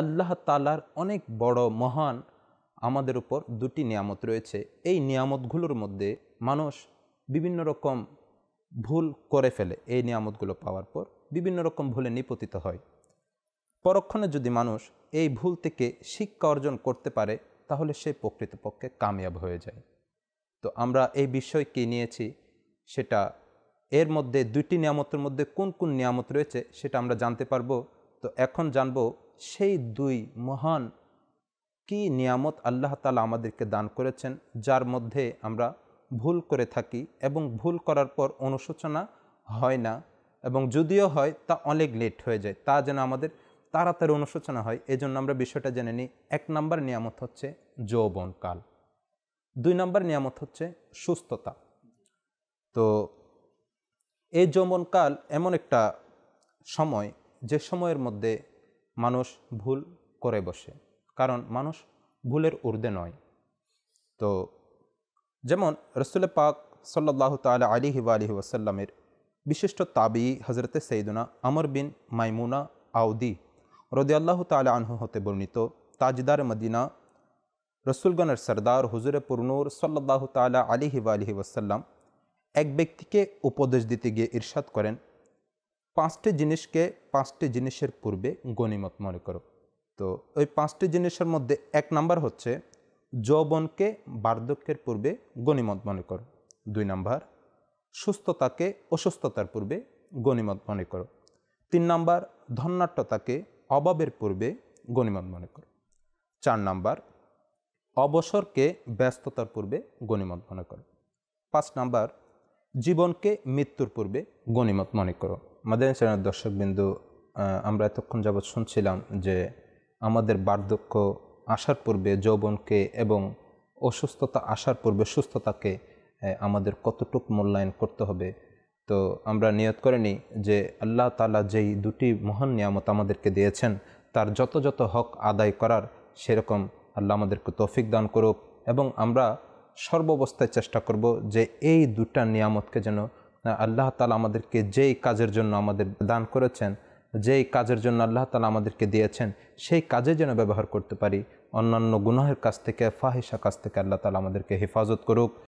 আল্লাহ তালার অনেক বড় মহান আমাদের উপর দুটি নিয়ামত রয়েছে এই নিয়ামতগুলোর মধ্যে মানুষ বিভিন্ন রকম ভুল করে ফেলে এই নিয়ামতগুলো পাওয়ার পর বিভিন্ন রকম ভুলে নিপতিত হয় পরক্ষণে যদি মানুষ এই ভুল থেকে শিক্ষা অর্জন করতে পারে তাহলে সে প্রকৃতপক্ষে কামিয়াব হয়ে যায় তো আমরা এই বিষয় কী নিয়েছি সেটা এর মধ্যে দুইটি নিয়ামতের মধ্যে কোন কোন নিয়ামত রয়েছে সেটা আমরা জানতে পারবো তো এখন জানবো সেই দুই মহান কি নিয়ামত আল্লাহ তালা আমাদেরকে দান করেছেন যার মধ্যে আমরা ভুল করে থাকি এবং ভুল করার পর অনুশোচনা হয় না এবং যদিও হয় তা অনেক লেট হয়ে যায় তা যেন আমাদের তাড়াতাড়ি অনুশোচনা হয় এজন্য আমরা বিষয়টা জেনে নিই এক নম্বর নিয়ামত হচ্ছে যৌবনকাল দুই নম্বর নিয়ামত হচ্ছে সুস্থতা তো এই যৌবনকাল এমন একটা সময় যে সময়ের মধ্যে মানুষ ভুল করে বসে কারণ মানুষ ভুলের ঊর্ধ্বে নয় তো যেমন রসুল পাক সাল্লাহ তালা আলিহি আলি ওয়াসাল্লামের বিশিষ্ট তাবি হজরতে সঈদুনা আমর বিন মাইমুনা আউদি আল্লাহ তালা আনহু হতে বর্ণিত তাজদার মদিনা রসুলগণের সর্দার হুজুরে পুরনুর সাল্লাহ তালা আলিহি আলি ওয়াসাল্লাম এক ব্যক্তিকে উপদেশ দিতে গিয়ে ইরশাদ করেন পাঁচটি জিনিসকে পাঁচটি জিনিসের পূর্বে গণিমত মনে করো তো ওই পাঁচটি জিনিসের মধ্যে এক নাম্বার হচ্ছে যৌবনকে বার্ধক্যের পূর্বে গণিমত মনে করো দুই নাম্বার সুস্থতাকে অসুস্থতার পূর্বে গণিমত মনে করো তিন নাম্বার ধন্যাট্যতাকে অভাবের পূর্বে গণিমত মনে করো চার নাম্বার অবসরকে ব্যস্ততার পূর্বে গণিমত মনে করো পাঁচ নাম্বার জীবনকে মৃত্যুর পূর্বে গণিমত মনে করো মাদানী চ্যানেলের দর্শকবিন্দু আমরা এতক্ষণ যাবৎ শুনছিলাম যে আমাদের বার্ধক্য আসার পূর্বে যৌবনকে এবং অসুস্থতা আসার পূর্বে সুস্থতাকে আমাদের কতটুক মূল্যায়ন করতে হবে তো আমরা নিয়ত করে নিই যে আল্লাহ তালা যেই দুটি মহান নিয়ামত আমাদেরকে দিয়েছেন তার যত যত হক আদায় করার সেরকম আল্লাহ আমাদেরকে তৌফিক দান করুক এবং আমরা সর্বাবস্থায় চেষ্টা করব যে এই দুটা নিয়ামতকে যেন আল্লাহ তালা আমাদেরকে যেই কাজের জন্য আমাদের দান করেছেন যেই কাজের জন্য আল্লাহ তালা আমাদেরকে দিয়েছেন সেই কাজে যেন ব্যবহার করতে পারি অন্যান্য গুনাহের কাছ থেকে ফাহিসা কাছ থেকে আল্লাহ তালা আমাদেরকে হেফাজত করুক